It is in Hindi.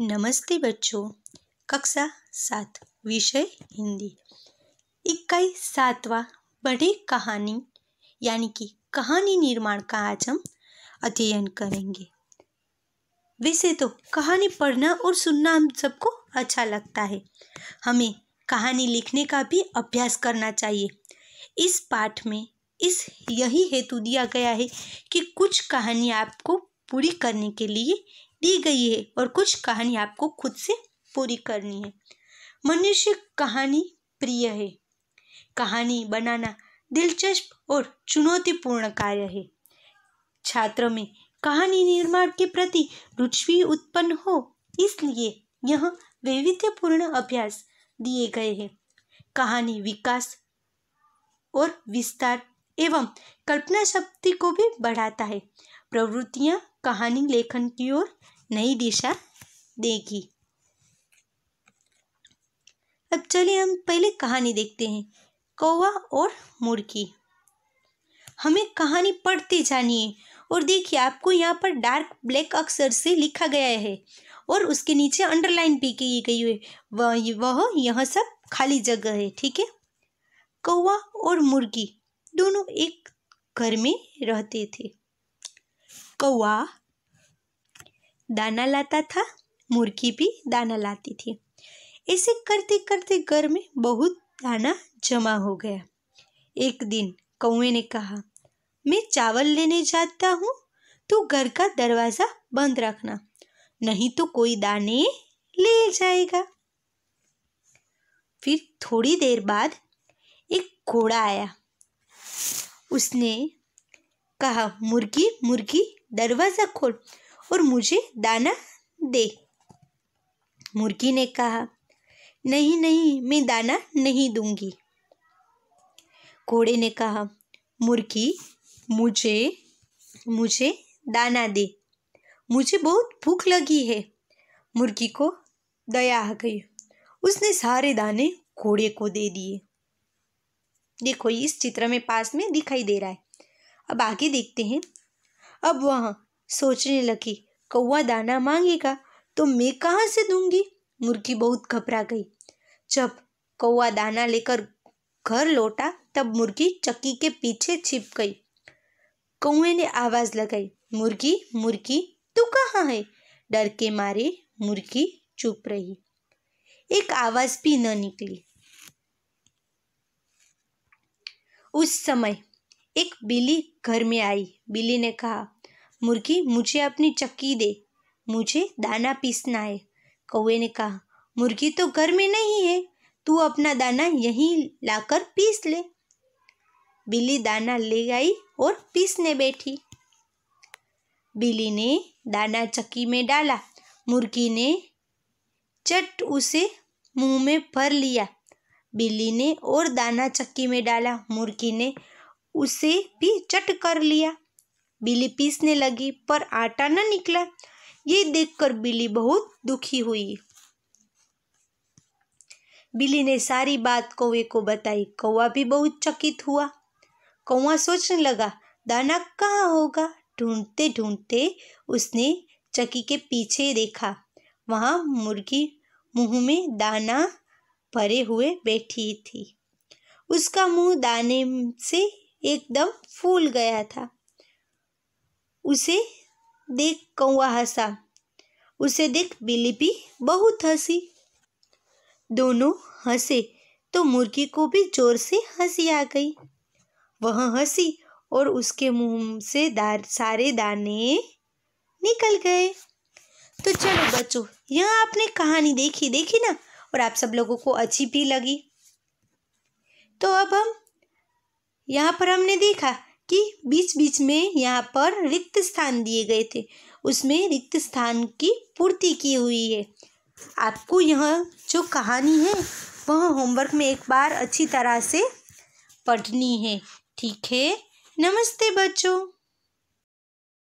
नमस्ते बच्चों कक्षा सात विषय हिंदी इकाई सातवा बड़ी कहानी यानी कि कहानी निर्माण का आज हम अध्ययन करेंगे वैसे तो कहानी पढ़ना और सुनना हम सबको अच्छा लगता है हमें कहानी लिखने का भी अभ्यास करना चाहिए इस पाठ में इस यही हेतु दिया गया है कि कुछ कहानी आपको पूरी करने के लिए दी गई है और कुछ कहानी आपको खुद से पूरी करनी है मनुष्य कहानी प्रिय है कहानी बनाना दिलचस्प और चुनौतीपूर्ण कार्य है छात्र में कहानी निर्माण के प्रति रुचि उत्पन्न हो इसलिए यह वैविध्यपूर्ण अभ्यास दिए गए हैं कहानी विकास और विस्तार एवं कल्पना शक्ति को भी बढ़ाता है प्रवृत्तियां कहानी लेखन की ओर नई दिशा देगी अब चलिए हम पहले कहानी देखते हैं कौवा और मुर्गी हमें कहानी पढ़ते जानिए और देखिए आपको यहाँ पर डार्क ब्लैक अक्षर से लिखा गया है और उसके नीचे अंडरलाइन भी की गई है वह वह यह सब खाली जगह है ठीक है कौवा और मुर्गी दोनों एक घर में रहते थे कौवा दाना लाता था मुर्गी भी दाना लाती थी ऐसे करते करते घर में बहुत दाना जमा हो गया एक दिन कौए ने कहा मैं चावल लेने जाता हूँ तो घर का दरवाज़ा बंद रखना नहीं तो कोई दाने ले जाएगा फिर थोड़ी देर बाद एक घोड़ा आया उसने कहा मुर्गी मुर्गी दरवाज़ा खोल और मुझे दाना दे मुर्गी ने कहा नहीं नहीं मैं दाना नहीं दूंगी घोड़े ने कहा मुर्गी मुझे मुझे दाना दे मुझे बहुत भूख लगी है मुर्गी को दया आ गई उसने सारे दाने घोड़े को दे दिए देखो इस चित्र में पास में दिखाई दे रहा है अब आगे देखते हैं अब वह सोचने लगी कौआ दाना मांगेगा तो मैं कहाँ से दूंगी मुर्गी बहुत घबरा गई जब कौआ दाना लेकर घर लौटा तब मुर्गी चक्की के पीछे छिप गई कौए ने आवाज़ लगाई मुर्गी मुर्गी तू कहाँ है डर के मारे मुर्गी चुप रही एक आवाज़ भी न निकली उस समय एक बिल्ली घर में आई बिल्ली ने कहा मुर्गी मुझे अपनी चक्की दे मुझे दाना पीसना है कौए ने कहा मुर्गी तो घर में नहीं है तू अपना दाना यहीं लाकर पीस ले बिल्ली दाना ले आई और पीसने बैठी बिल्ली ने दाना चक्की में डाला मुर्गी ने चट उसे मुंह में भर लिया बिल्ली ने और दाना चक्की में डाला मुर्गी ने उसे भी चट कर लिया बिली पीसने लगी पर आटा न निकला ये देखकर बिली बहुत दुखी हुई बिल्ली ने सारी बात कौवे को बताई कौवा भी बहुत चकित हुआ कौवा सोचने लगा दाना कहाँ होगा ढूंढते ढूंढते उसने चकी के पीछे देखा वहाँ मुर्गी मुंह में दाना भरे हुए बैठी थी उसका मुंह दाने से एकदम फूल गया था उसे देख कौआ हंसा उसे देख बिलीपी बहुत हंसी दोनों हंसे तो मुर्गी को भी जोर से हंसी आ गई वह हंसी और उसके मुंह से दार सारे दाने निकल गए तो चलो बच्चों यह आपने कहानी देखी देखी ना और आप सब लोगों को अच्छी भी लगी तो अब हम यहाँ पर हमने देखा कि बीच बीच में यहाँ पर रिक्त स्थान दिए गए थे उसमें रिक्त स्थान की पूर्ति की हुई है आपको यह जो कहानी है वह होमवर्क में एक बार अच्छी तरह से पढ़नी है ठीक है नमस्ते बच्चों